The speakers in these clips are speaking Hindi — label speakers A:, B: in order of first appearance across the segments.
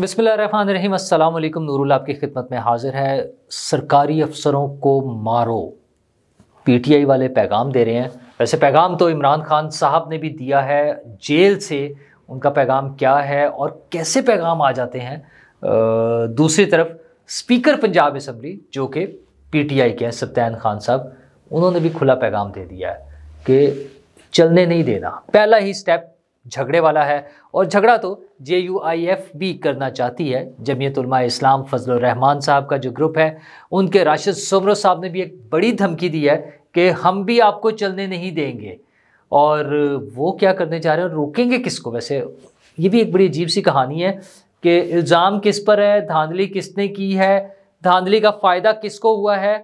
A: बिसमीम अल्लाम नूरुल आपकी खिदमत में हाजिर है सरकारी अफसरों को मारो पीटीआई वाले पैगाम दे रहे हैं वैसे पैगाम तो इमरान खान साहब ने भी दिया है जेल से उनका पैगाम क्या है और कैसे पैगाम आ जाते हैं आ, दूसरी तरफ स्पीकर पंजाब असम्बली जो कि पीटीआई के हैं सत्यान खान साहब उन्होंने भी खुला पैगाम दे दिया है कि चलने नहीं देना पहला ही स्टेप झगड़े वाला है और झगड़ा तो जे यू आई एफ भी करना चाहती है जमीयत इस्लाम फजल रहमान साहब का जो ग्रुप है उनके राशिद सोमरो साहब ने भी एक बड़ी धमकी दी है कि हम भी आपको चलने नहीं देंगे और वो क्या करने जा रहे हैं रोकेंगे किसको वैसे ये भी एक बड़ी अजीब सी कहानी है कि इल्ज़ाम किस पर है धांधली किसने की है धांधली का फ़ायदा किसको हुआ है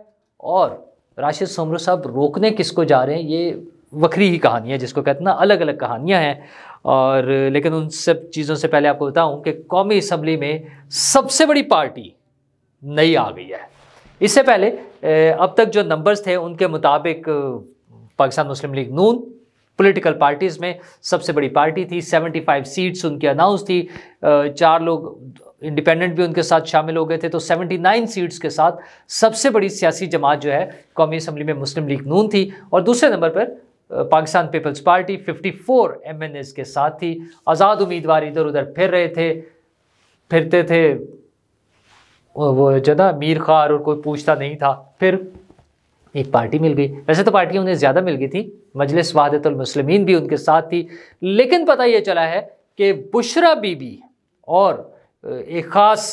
A: और राशिद सोमरो साहब रोकने किसको जा रहे हैं ये वक्री ही कहानी है जिसको कहते हैं ना अलग अलग कहानियाँ हैं और लेकिन उन सब चीज़ों से पहले आपको बताऊं कि कौमी असम्बली में सबसे बड़ी पार्टी नई आ गई है इससे पहले अब तक जो नंबर्स थे उनके मुताबिक Pakistan Muslim League Noon political parties में सबसे बड़ी पार्टी थी 75 सीट्स उनकी अनाउंस थी चार लोग इंडिपेंडेंट भी उनके साथ शामिल हो गए थे तो 79 सीट्स के साथ सबसे बड़ी सियासी जमात जो है कौमी असम्बली में मुस्लिम लीग नून थी और दूसरे नंबर पर पाकिस्तान पीपल्स पार्टी 54 एमएनएस के साथ थी आज़ाद उम्मीदवार इधर उधर फिर रहे थे फिरते थे वो जो ना मीर खार और कोई पूछता नहीं था फिर एक पार्टी मिल गई वैसे तो पार्टियाँ उन्हें ज़्यादा मिल गई थी मजलिस वहादतमसलमिन भी उनके साथ थी लेकिन पता ये चला है कि बुशरा बीबी और एक ख़ास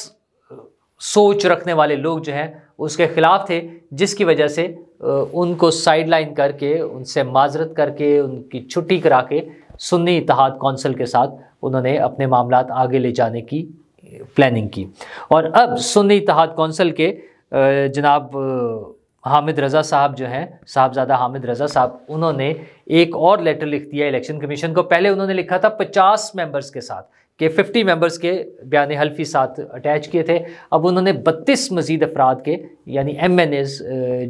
A: सोच रखने वाले लोग जो हैं उसके ख़िलाफ़ थे जिसकी वजह से उनको साइड लाइन करके उनसे माजरत करके उनकी छुट्टी करा के सुन्नी इतिहाद कौंसिल के साथ उन्होंने अपने मामला आगे ले जाने की प्लानिंग की और अब सुन्नी इतिहाद कौंसिल के जनाब हामिद रज़ा साहब जो हैं साहबजादा हामिद रज़ा साहब उन्होंने एक और लेटर लिख दिया इलेक्शन कमीशन को पहले उन्होंने लिखा था पचास मेंबर्स के साथ के 50 मेंबर्स के बयान हल्फी साथ अटैच किए थे अब उन्होंने 32 मजीद अफराद के यानी एम एन एज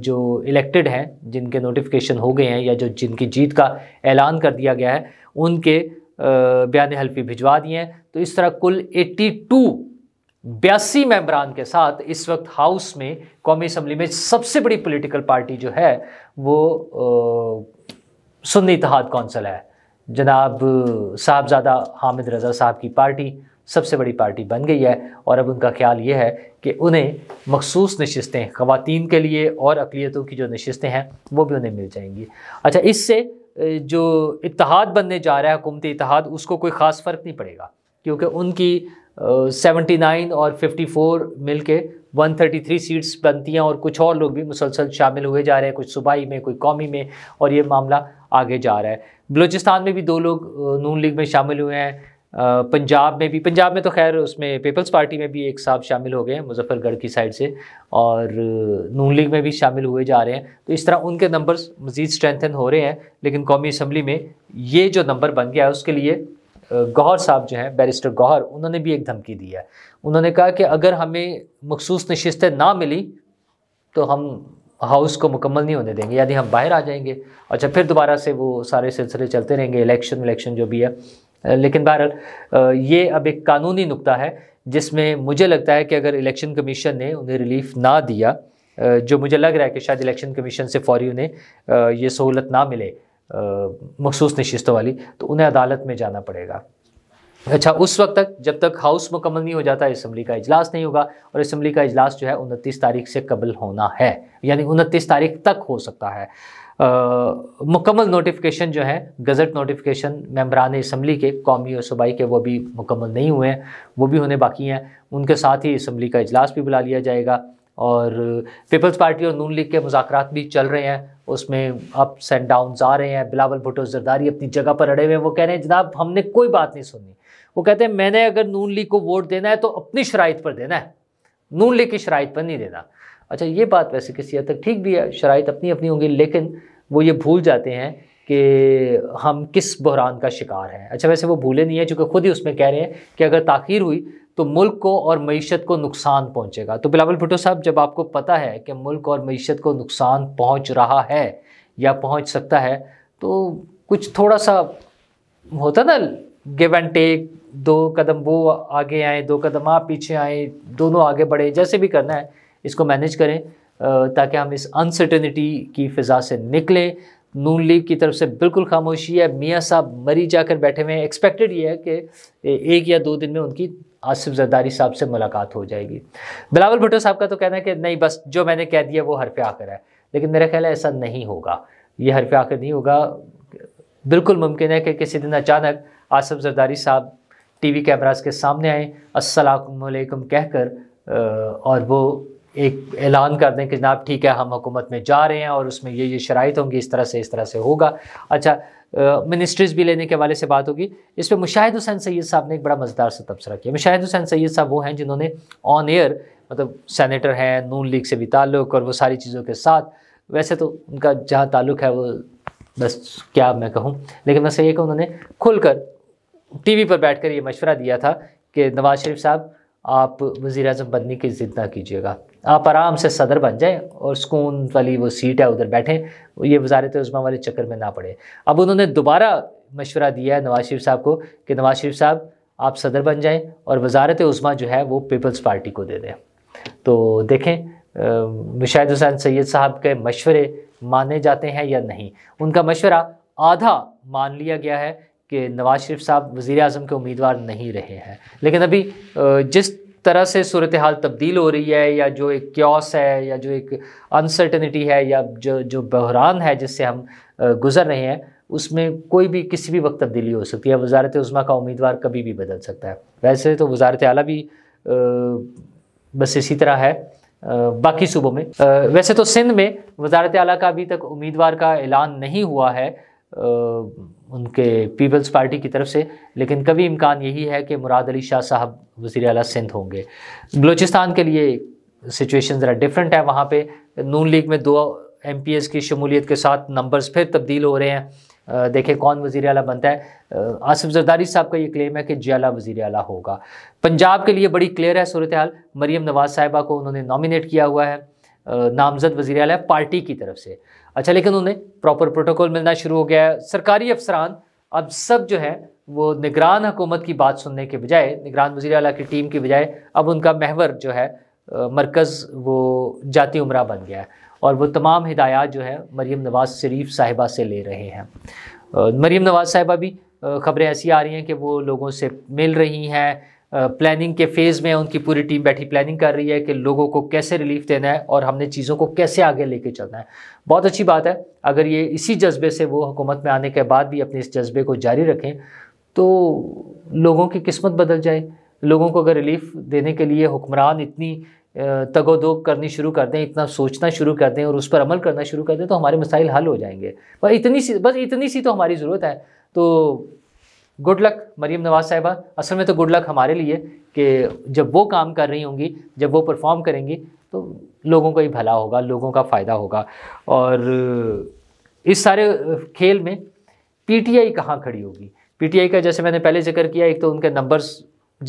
A: जो इलेक्टेड हैं जिनके नोटिफिकेशन हो गए हैं या जो जिनकी जीत का ऐलान कर दिया गया है उनके बयान हल्फी भिजवा दिए हैं तो इस तरह कुल 82 बयासी मेम्बरान के साथ इस वक्त हाउस में कौमी असम्बली में सबसे बड़ी पोलिटिकल पार्टी जो है वो सुन्नी इतिहाद कौंसल है जनाब साहबजादा हामिद रज़ा साहब की पार्टी सबसे बड़ी पार्टी बन गई है और अब उनका ख्याल ये है कि उन्हें मखसूस नशस्तें खुतिन के लिए और अकलीतों की जो नशस्तें हैं वो भी उन्हें मिल जाएंगी अच्छा इससे जो इतिहाद बनने जा रहा है हुकूमती इतिहाद उसको कोई ख़ास फ़र्क नहीं पड़ेगा क्योंकि उनकी सेवेंटी नाइन और फिफ्टी फोर मिल के वन थर्टी थ्री सीट्स बनती हैं और कुछ और लोग भी मुसलसल शामिल हुए जा रहे हैं कुछ सूबाई में कोई कौमी में और ये मामला आगे जा रहा है बलूचिस्तान में भी दो लोग नून लीग में शामिल हुए हैं पंजाब में भी पंजाब में तो खैर उसमें पीपल्स पार्टी में भी एक साहब शामिल हो गए हैं मुजफ्फरगढ़ की साइड से और नून लीग में भी शामिल हुए जा रहे हैं तो इस तरह उनके नंबर्स मज़ीद स्ट्रेंथन हो रहे हैं लेकिन कौमी असम्बली में ये जो नंबर बन गया है उसके लिए गौहर साहब जो हैं बैरिस्टर गौहर उन्होंने भी एक धमकी दी है उन्होंने कहा कि अगर हमें मखसूस नशस्तें ना मिली तो हम हाउस को मुकम्मल नहीं होने देंगे यदि हम बाहर आ जाएंगे अच्छा फिर दोबारा से वो सारे सिलसिले चलते रहेंगे इलेक्शन वलेक्शन जो भी है लेकिन बहरहाल ये अब एक कानूनी नुकता है जिसमें मुझे लगता है कि अगर इलेक्शन कमीशन ने उन्हें रिलीफ ना दिया जो मुझे लग रहा है कि शायद इलेक्शन कमीशन से फौरी उन्हें ये सहूलत ना मिले मखसूस नशस्तों वाली तो उन्हें अदालत में जाना पड़ेगा अच्छा उस वक्त तक जब तक हाउस मुकम्मल नहीं हो जाता इसम्बली का इजलास नहीं होगा और इसम्बली का इजलास जो है उनतीस तारीख से कबल होना है यानी उनतीस तारीख तक हो सकता है मुकम्मल नोटिफिकेशन जो है गज़ट नोटिफिकेशन मम्बरान इसम्बली के कौमी और सूबाई के वो भी मुकम्मल नहीं हुए हैं वो भी होने बाकी हैं उनके साथ ही इसम्बली का इजलास भी बुला लिया जाएगा और पीपल्स पार्टी और नून लीग के मुजाकर भी चल रहे हैं उसमें अप्स एंड डाउन आ रहे हैं बिलावल भुटो जरदारी अपनी जगह पर अड़े हुए हैं वो कह रहे हैं जनाब हमने कोई बात नहीं सुनी वो कहते हैं मैंने अगर नून लीग को वोट देना है तो अपनी शराइ पर देना है नून लीग की शराइ पर नहीं देना अच्छा ये बात वैसे किसी हद तक ठीक भी है शराइ अपनी अपनी होंगी लेकिन वो ये भूल जाते हैं कि हम किस बहरान का शिकार हैं अच्छा वैसे वो भूले नहीं है चूँकि खुद ही उसमें कह रहे हैं कि अगर ताखिर हुई तो मुल्क को और मीशत को नुकसान पहुँचेगा तो बिलावल भुटो साहब जब आपको पता है कि मुल्क और मीशत को नुकसान पहुँच रहा है या पहुँच सकता है तो कुछ थोड़ा सा होता ना गिव एंड टेक दो कदम वो आगे आए दो कदम आप पीछे आए दोनों आगे बढ़े जैसे भी करना है इसको मैनेज करें ताकि हम इस अनसर्टेनिटी की फ़िज़ा से निकलें नून लीग की तरफ से बिल्कुल खामोशी है मियाँ साहब मरी जाकर बैठे हुए हैं एक्सपेक्टेड ये है कि एक या दो दिन में उनकी आसिफ जरदारी साहब से मुलाकात हो जाएगी बिलावल भुट्टो साहब का तो कहना है कि नहीं बस जो मैंने कह दिया वो हरफ आकर है लेकिन मेरा ख्याल है ऐसा नहीं होगा ये हरफ आकर नहीं होगा बिल्कुल मुमकिन है कि किसी दिन अचानक आसिफ जरदारी साहब टीवी कैमरास के सामने आएँ असलकम कहकर और वो एक ऐलान कर दें कि जनाब ठीक है हम हुकूमत में जा रहे हैं और उसमें ये ये शराइ तो होंगी इस तरह से इस तरह से होगा अच्छा मिनिस्ट्रीज़ भी लेने के हवाले से बात होगी इस पर मुशाहिद हुसैन सैद साहब ने एक बड़ा मज़ेदार सा तबसरा किया मुशाहिद हुसैन सैद साहब वो हैं जिन्होंने ऑन एयर मतलब सैनिटर हैं नून लीग से भी ताल्लुक़ और वो सारी चीज़ों के साथ वैसे तो उनका जहाँ ताल्लुक़ है वो बस क्या मैं कहूँ लेकिन मैं सही कि उन्होंने खुलकर टीवी पर बैठकर ये मशवरा दिया था कि नवाज शरीफ साहब आप वज़ी अजम बनने की ज़िद ना कीजिएगा आप आराम से सदर बन जाएं और सुकून वाली वो सीट है उधर बैठें ये वजारत उज़मा वाले चक्कर में ना पड़े अब उन्होंने दोबारा मशवरा दिया है नवाज शरीफ साहब को कि नवाज शरीफ साहब आप सदर बन जाएं और वजारत उज़मा जो है वो पीपल्स पार्टी को दे दें तो देखें मुशाहिद हुसैन सैद साहब के मशवरे माने जाते हैं या नहीं उनका मशवरा आधा मान लिया गया है कि नवाज शरीफ साहब वज़ी अजम के उम्मीदवार नहीं रहे हैं लेकिन अभी जिस तरह से सूरत हाल तब्दील हो रही है या जो एक क्योस है या जो एक अनसर्टनिटी है या जो जो बहरान है जिससे हम गुजर रहे हैं उसमें कोई भी किसी भी वक्त तब्दीली हो सकती है वजारत उज़मा का उम्मीदवार कभी भी बदल सकता है वैसे तो वजारत आला भी आ, बस इसी तरह है बाकी सूबों में वैसे तो सिंध में वजारत आला का अभी तक उम्मीदवार का ऐलान नहीं हुआ है उनके पीपल्स पार्टी की तरफ से लेकिन कभी इम्कान यही है कि मुराद अली शाह साहब वज़ी अला सिंध होंगे बलूचिस्तान के लिए सिचुएशन ज़रा डिफरेंट है वहाँ पे नून लीग में दो एम की शमूलियत के साथ नंबर्स फिर तब्दील हो रहे हैं देखें कौन वज़ी अला बनता है आसिफ जरदारी साहब का ये क्लेम है कि जियाला वज़ी अला होगा पंजाब के लिए बड़ी क्लियर है सूरत हाल मरीम नवाज़ साहिबा को उन्होंने नॉमिनेट किया हुआ है नामजद वजीर अल पार्टी की तरफ से अच्छा लेकिन उन्हें प्रॉपर प्रोटोकॉल मिलना शुरू हो गया है सरकारी अफसरान अब सब जो है वो निगरान हुकूमत की बात सुनने के बजाय निगरान वजी अल की टीम के बजाय अब उनका महवर जो है मरकज़ वो जाती उम्र बन गया है और वो तमाम हिदायत जो है मरीम नवाज़ शरीफ साहिबा से ले रहे हैं मरीम नवाज़ साहिबा भी खबरें ऐसी आ रही हैं कि वो लोगों से मिल रही हैं प्लानिंग के फेज़ में उनकी पूरी टीम बैठी प्लानिंग कर रही है कि लोगों को कैसे रिलीफ देना है और हमने चीज़ों को कैसे आगे लेके चलना है बहुत अच्छी बात है अगर ये इसी जज्बे से वो हुकूमत में आने के बाद भी अपने इस जज्बे को जारी रखें तो लोगों की किस्मत बदल जाए लोगों को अगर रिलीफ देने के लिए हुक्मरान इतनी तगोदो करनी शुरू कर दें इतना सोचना शुरू कर दें और उस पर अमल करना शुरू कर दें तो हमारे मसाइल हल हो जाएंगे बस इतनी सी बस इतनी सी तो हमारी ज़रूरत है तो गुड लक मरीम नवाज़ साहिबा असल में तो गुड लक हमारे लिए कि जब वो काम कर रही होंगी जब वो परफॉर्म करेंगी तो लोगों का ही भला होगा लोगों का फ़ायदा होगा और इस सारे खेल में पीटीआई कहाँ खड़ी होगी पीटीआई का जैसे मैंने पहले जिक्र किया एक तो उनके नंबर्स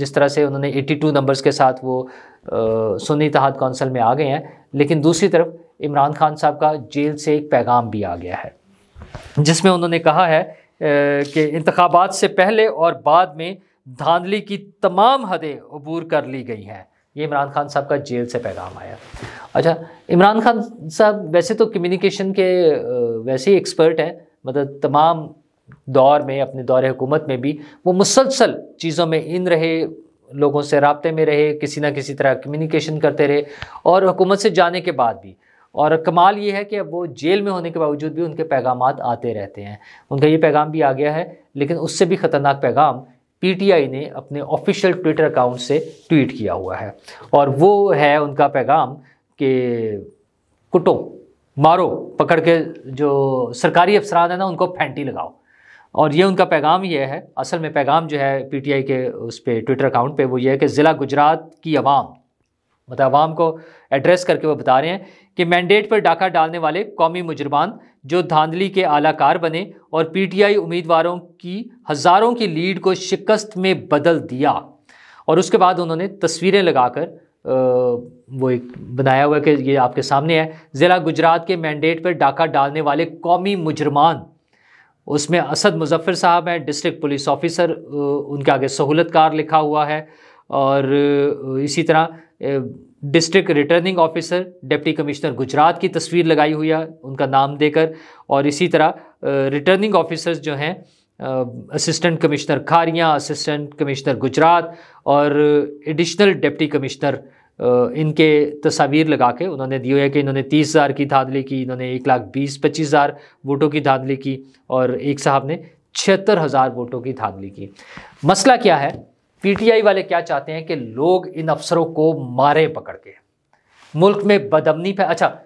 A: जिस तरह से उन्होंने 82 नंबर्स के साथ वो सुन्नी तहत कौंसिल में आ गए हैं लेकिन दूसरी तरफ इमरान खान साहब का जेल से एक पैगाम भी आ गया है जिसमें उन्होंने कहा है के इंतबात से पहले और बाद में धांधली की तमाम हदें अबूर कर ली गई हैं ये इमरान खान साहब का जेल से पैगाम आया अच्छा इमरान खान साहब वैसे तो कम्युनिकेशन के वैसे ही एक्सपर्ट हैं मतलब तमाम दौर में अपने दौर हुकूमत में भी वो मुसलसल चीज़ों में इन रहे लोगों से रबते में रहे किसी ना किसी तरह कम्युनिकेशन करते रहे और हुकूमत से जाने के बाद भी और कमाल ये है कि अब वो जेल में होने के बावजूद भी उनके पैगाम आते रहते हैं उनका ये पैगाम भी आ गया है लेकिन उससे भी ख़तरनाक पैगाम पीटीआई ने अपने ऑफिशियल ट्विटर अकाउंट से ट्वीट किया हुआ है और वो है उनका पैगाम कि कुटो मारो पकड़ के जो सरकारी अफसरान है ना उनको फैंटी लगाओ और ये उनका पैगाम ये है असल में पैगाम जो है पीटीआई के उस पर ट्विटर अकाउंट पे वो ये है कि ज़िला गुजरात की आवाम मतलब आवाम को एड्रेस करके वो बता रहे हैं कि मैंडेट पर डाका डालने वाले कौमी मुजरमान जो धांधली के आलाकार बने और पीटीआई उम्मीदवारों की हज़ारों की लीड को शिकस्त में बदल दिया और उसके बाद उन्होंने तस्वीरें लगाकर वो एक बनाया हुआ कि ये आपके सामने है ज़िला गुजरात के मैंडेट पर डाका डालने वाले कौमी मुजरमान उसमें असद मुजफ्फर साहब हैं डिस्ट्रिक्ट पुलिस ऑफिसर उनके आगे सहूलतकार लिखा हुआ है और इसी तरह district returning officer deputy commissioner Gujrat की तस्वीर लगाई हुई है उनका नाम देकर और इसी तरह रिटर्निंग ऑफिसर्स जो हैं assistant commissioner Kharian assistant commissioner Gujrat और एडिशनल डिप्टी कमिश्नर इनके तस्वीर लगा के उन्होंने दिए है कि इन्होंने तीस हज़ार की धांधली की इन्होंने एक लाख बीस पच्चीस हज़ार वोटों की धांधली की और एक साहब ने छिहत्तर हज़ार वोटों की धांधली की मसला क्या है पीटीआई वाले क्या चाहते हैं कि लोग इन अफसरों को मारे पकड़ के मुल्क में बदमनी पे अच्छा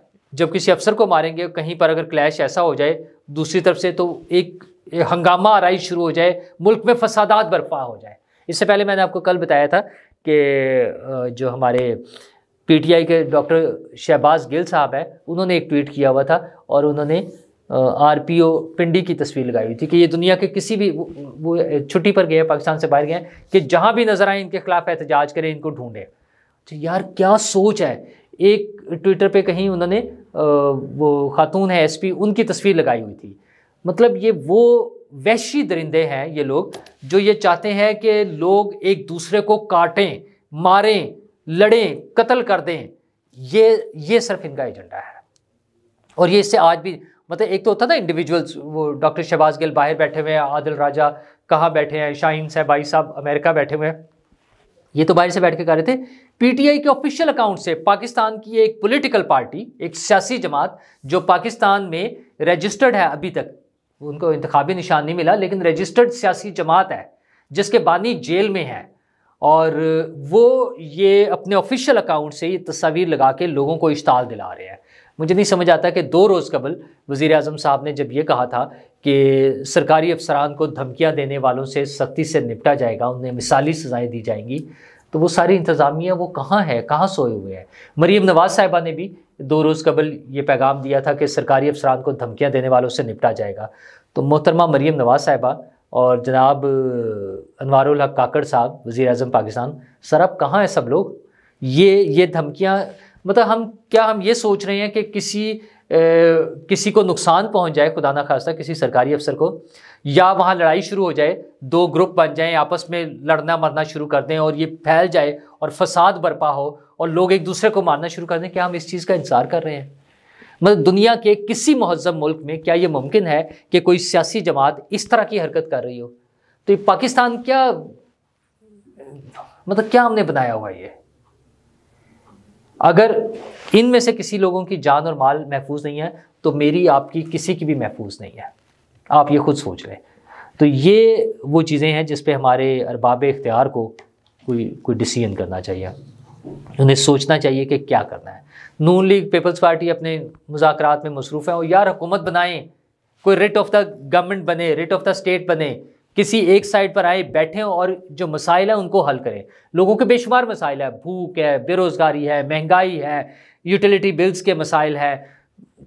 A: जब किसी अफसर को मारेंगे कहीं पर अगर क्लैश ऐसा हो जाए दूसरी तरफ से तो एक हंगामा आरई शुरू हो जाए मुल्क में फसादात बर्पा हो जाए इससे पहले मैंने आपको कल बताया था कि जो हमारे पीटीआई के डॉक्टर शहबाज गिल साहब हैं उन्होंने एक ट्वीट किया हुआ था और उन्होंने आरपीओ पिंडी की तस्वीर लगाई हुई थी कि ये दुनिया के किसी भी वो छुट्टी पर गए पाकिस्तान से बाहर गए कि जहाँ भी नज़र आए इनके खिलाफ एहतजाज करें इनको ढूंढें तो यार क्या सोच है एक ट्विटर पे कहीं उन्होंने वो खातून है एसपी उनकी तस्वीर लगाई हुई थी मतलब ये वो वैशी दरिंदे हैं ये लोग जो ये चाहते हैं कि लोग एक दूसरे को काटें मारें लड़ें कत्ल कर दें ये ये सिर्फ इनका एजेंडा है और ये इससे आज भी मतलब एक तो होता था इंडिविजुअल्स वो डॉक्टर शहबाज गिल बाहर बैठे हुए हैं आदिल राजा कहाँ बैठे हैं शाहीन भाई साहब अमेरिका बैठे हुए हैं ये तो बाहर से बैठ के कर रहे थे पीटीआई के ऑफिशियल अकाउंट से पाकिस्तान की एक पॉलिटिकल पार्टी एक सियासी जमात जो पाकिस्तान में रजिस्टर्ड है अभी तक उनको इंतबी निशान नहीं मिला लेकिन रजिस्टर्ड सियासी जमात है जिसके बानी जेल में है और वो ये अपने ऑफिशियल अकाउंट से ये तस्वीर लगा के लोगों को इश्ताल दिला रहे हैं मुझे नहीं समझ आता कि दो रोज़ कबल वज़ी अजम साहब ने जब ये कहा था कि सरकारी अफसरान को धमकियाँ देने वालों से सख्ती से निपटा जाएगा उन्हें मिसाली सज़ाएँ दी जाएंगी तो वो सारी इंतज़ामिया वो कहाँ है कहाँ सोए हुए हैं मरीम नवाज़ साहिबा ने भी दो रोज़ कबल ये पैगाम दिया था कि सरकारी अफसरान को धमकियाँ देने वालों से निपटा जाएगा तो मोहतरमा मरीम नवाज़ साहिबा और जनाब अनवारुल हक काकड़ साहब वज़ी अजम पाकिस्तान सर अब कहाँ हैं सब लोग ये ये धमकियाँ मतलब हम क्या हम ये सोच रहे हैं कि किसी ए, किसी को नुकसान पहुंच जाए खुदा ना खासा किसी सरकारी अफसर को या वहाँ लड़ाई शुरू हो जाए दो ग्रुप बन जाएं आपस में लड़ना मरना शुरू कर दें और ये फैल जाए और फसाद बरपा हो और लोग एक दूसरे को मारना शुरू कर दें क्या हम इस चीज़ का इंतज़ार कर रहे हैं मतलब दुनिया के किसी महजब मुल्क में क्या ये मुमकिन है कि कोई सियासी जमात इस तरह की हरकत कर रही हो तो ये पाकिस्तान क्या मतलब क्या हमने बनाया हुआ ये अगर इनमें से किसी लोगों की जान और माल महफूज नहीं है तो मेरी आपकी किसी की भी महफूज नहीं है आप ये खुद सोच रहे तो ये वो चीज़ें हैं जिस हमारे अरबाब इख्तियार को कोई कोई डिसीजन करना चाहिए उन्हें सोचना चाहिए कि क्या करना है नून लीग पीपल्स पार्टी अपने मुजाकरात में मसरूफ़ हैं और यार हुकूमत बनाएं कोई रिट ऑफ द गवर्नमेंट बने रिट ऑफ द स्टेट बने किसी एक साइड पर आए बैठें और जो मसाइल है उनको हल करें लोगों के बेशुमार मसाइल है भूख है बेरोज़गारी है महंगाई है यूटिलिटी बिल्स के मसाइल है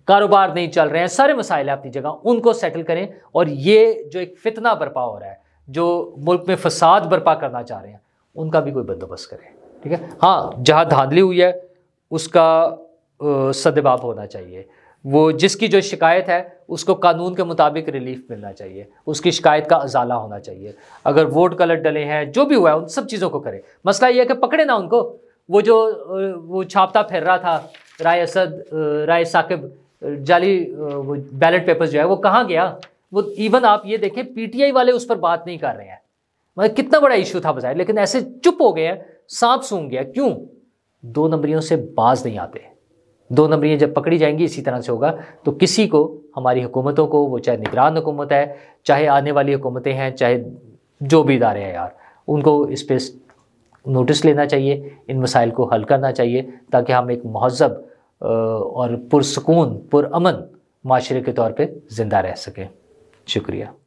A: कारोबार नहीं चल रहे हैं सारे मसाइल हैं अपनी जगह उनको सेटल करें और ये जो एक फितना बर्पा हो रहा है जो मुल्क में फसाद बर्पा करना चाह रहे हैं उनका भी कोई बंदोबस्त करें ठीक है हाँ जहाँ धांधली हुई है उसका सदबाब होना चाहिए वो जिसकी जो शिकायत है उसको कानून के मुताबिक रिलीफ मिलना चाहिए उसकी शिकायत का अजाला होना चाहिए अगर वोट गलत डले हैं जो भी हुआ है उन सब चीज़ों को करें मसला यह है कि पकड़े ना उनको वो जो वो छापता फिर रहा था राय असद राय साकिब जाली वो बैलेट पेपर जो है वो कहाँ गया वो इवन आप ये देखें पीटीआई वाले उस पर बात नहीं कर रहे हैं मतलब कितना बड़ा इशू था बजाय लेकिन ऐसे चुप हो गए हैं सांप सूंघ गया क्यों दो नंबरियों से बाज नहीं आते दो नंबरियाँ जब पकड़ी जाएंगी इसी तरह से होगा तो किसी को हमारी हुकूमतों को वो चाहे निगरान हुकूमत है चाहे आने वाली हुकूमतें हैं चाहे जो भी इदारे हैं यार उनको इस पर नोटिस लेना चाहिए इन मसाइल को हल करना चाहिए ताकि हम एक महजब और पुरसकून पुरमन माशरे के तौर पर ज़िंदा रह सकें शुक्रिया